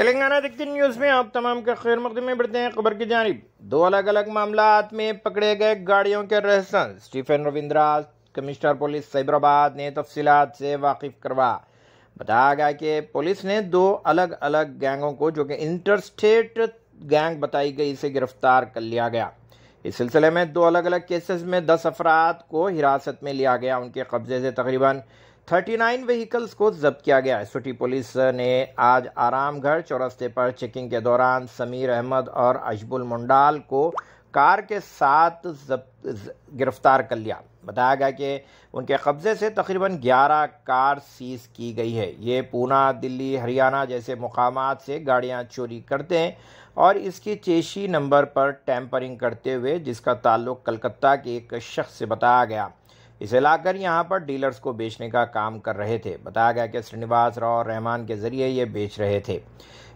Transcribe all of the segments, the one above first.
तेलंगाना दिखती न्यूज़ में आप तमाम के खैर मुकदमे बढ़ते हैं खबर की जानब दो अलग अलग मामला में पकड़े गए गाड़ियों के रहसन Stephen Ravindra commissioner police Cyberabad ने तफसीत से वाकिफ करवा बताया गया कि पुलिस ने दो अलग अलग गैंगों को जो कि इंटरस्टेट गैंग बताई गई से गिरफ्तार कर लिया गया इस सिलसिले में दो अलग अलग केसेस में दस अफराद को हिरासत में लिया गया उनके कब्जे से तकरीबन 39 व्हीकल्स को जब्त किया गया है सिटी पुलिस ने आज आरामगढ़ चौरस्ते पर चेकिंग के दौरान समीर अहमद और अशबुल मुंडाल को कार के साथ जब्त गिरफ्तार कर लिया बताया गया कि उनके कब्जे से तकरीबन 11 कार सीज की गई है ये पूना दिल्ली हरियाणा जैसे मुकाम से गाड़ियां चोरी करते हैं और इसकी चेशी नंबर पर टैंपरिंग करते हुए जिसका ताल्लुक कलकत्ता के एक शख्स से बताया गया इसे लाकर यहाँ पर डीलर्स को बेचने का काम कर रहे थे बताया गया कि श्रीनिवास राव और रहमान के जरिए ये बेच रहे थे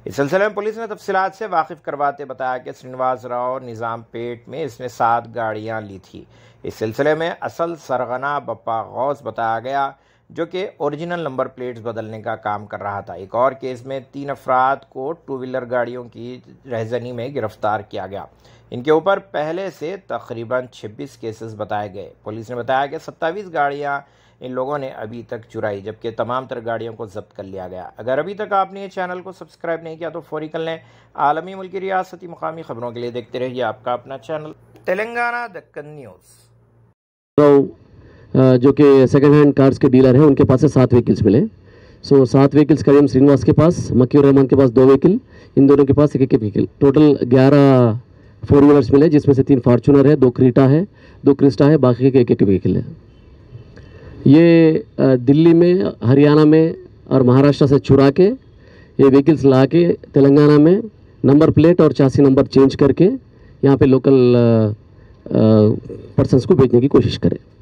इस सिलसिले में पुलिस ने तफसीत से वाकिफ करवाते बताया कि श्रीनिवास राव निज़ाम पेट में इसने सात गाड़ियाँ ली थी इस सिलसिले में असल सरगना बप्पा गौस बताया गया जो कि ओरिजिनल नंबर प्लेट्स बदलने का काम कर रहा था एक और केस में तीन अफराद को टू व्हीलर गाड़ियों की रहजनी में गिरफ्तार किया गया इनके ऊपर पहले से तकरीबन 26 केसेस बताए गए पुलिस ने बताया कि सत्ताईस गाड़ियां इन लोगों ने अभी तक चुराई जबकि तमाम तरह गाड़ियों को जब्त कर लिया गया अगर अभी तक आपने ये चैनल को सब्सक्राइब नहीं किया तो फौरी कर लें आलमी मुल्की रियासती मुकामी खबरों के लिए देखते रहिए आपका अपना चैनल तेलंगाना दक्कन न्यूज़ तो जो कि सेकेंड हैंड कार्स के डीलर हैं उनके पास से सात व्हीकल्स मिले सो सात व्हीकल्स करीम श्रीनिवास के पास मकीर रहमान के पास दो व्हीकल इन दोनों के पास एक एक व्हीकल टोटल ग्यारह फोर व्हीलर्स मिले जिसमें से तीन फॉर्चूनर है दो क्रीटा है दो क्रिस्टा है बाकी के एक एक व्हीकल है ये दिल्ली में हरियाणा में और महाराष्ट्र से छुरा के ये व्हीकल्स ला के तेलंगाना में नंबर प्लेट और चासी नंबर चेंज करके यहाँ पे लोकल पर्सनस को भेजने की कोशिश करें